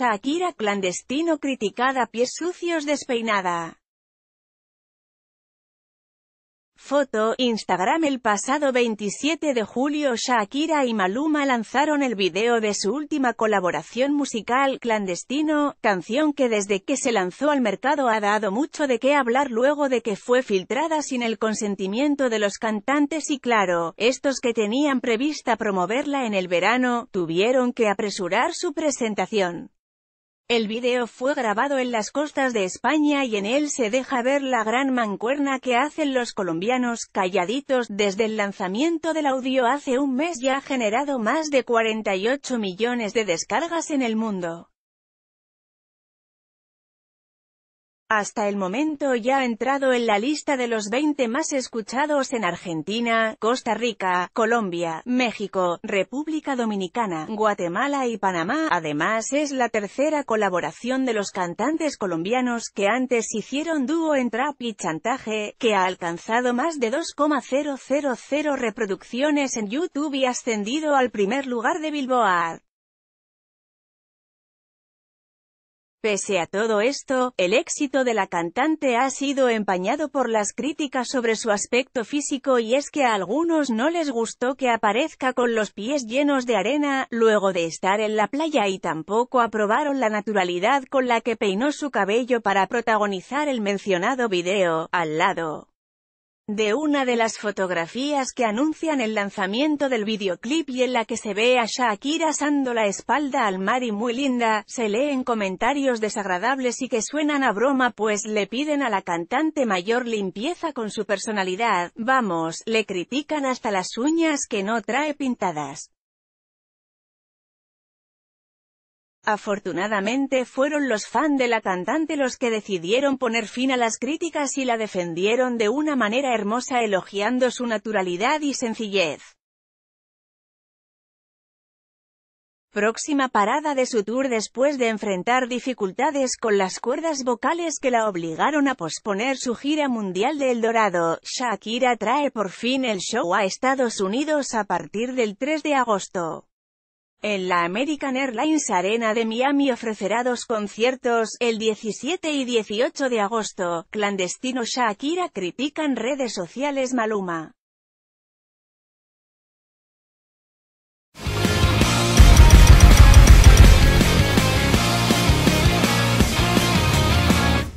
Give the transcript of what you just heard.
Shakira clandestino criticada pies sucios despeinada. Foto, Instagram El pasado 27 de julio Shakira y Maluma lanzaron el video de su última colaboración musical, Clandestino, canción que desde que se lanzó al mercado ha dado mucho de qué hablar luego de que fue filtrada sin el consentimiento de los cantantes y claro, estos que tenían prevista promoverla en el verano, tuvieron que apresurar su presentación. El video fue grabado en las costas de España y en él se deja ver la gran mancuerna que hacen los colombianos calladitos. Desde el lanzamiento del audio hace un mes ya ha generado más de 48 millones de descargas en el mundo. Hasta el momento ya ha entrado en la lista de los 20 más escuchados en Argentina, Costa Rica, Colombia, México, República Dominicana, Guatemala y Panamá. Además es la tercera colaboración de los cantantes colombianos que antes hicieron dúo en trap y chantaje, que ha alcanzado más de 2,000 reproducciones en YouTube y ascendido al primer lugar de Billboard. Pese a todo esto, el éxito de la cantante ha sido empañado por las críticas sobre su aspecto físico y es que a algunos no les gustó que aparezca con los pies llenos de arena, luego de estar en la playa y tampoco aprobaron la naturalidad con la que peinó su cabello para protagonizar el mencionado video, al lado de una de las fotografías que anuncian el lanzamiento del videoclip y en la que se ve a Shakira asando la espalda al mar y muy linda, se leen comentarios desagradables y que suenan a broma pues le piden a la cantante mayor limpieza con su personalidad, vamos, le critican hasta las uñas que no trae pintadas. Afortunadamente fueron los fans de la cantante los que decidieron poner fin a las críticas y la defendieron de una manera hermosa elogiando su naturalidad y sencillez. Próxima parada de su tour después de enfrentar dificultades con las cuerdas vocales que la obligaron a posponer su gira mundial de El Dorado, Shakira trae por fin el show a Estados Unidos a partir del 3 de agosto. En la American Airlines Arena de Miami ofrecerá dos conciertos, el 17 y 18 de agosto. Clandestino Shakira critican redes sociales Maluma.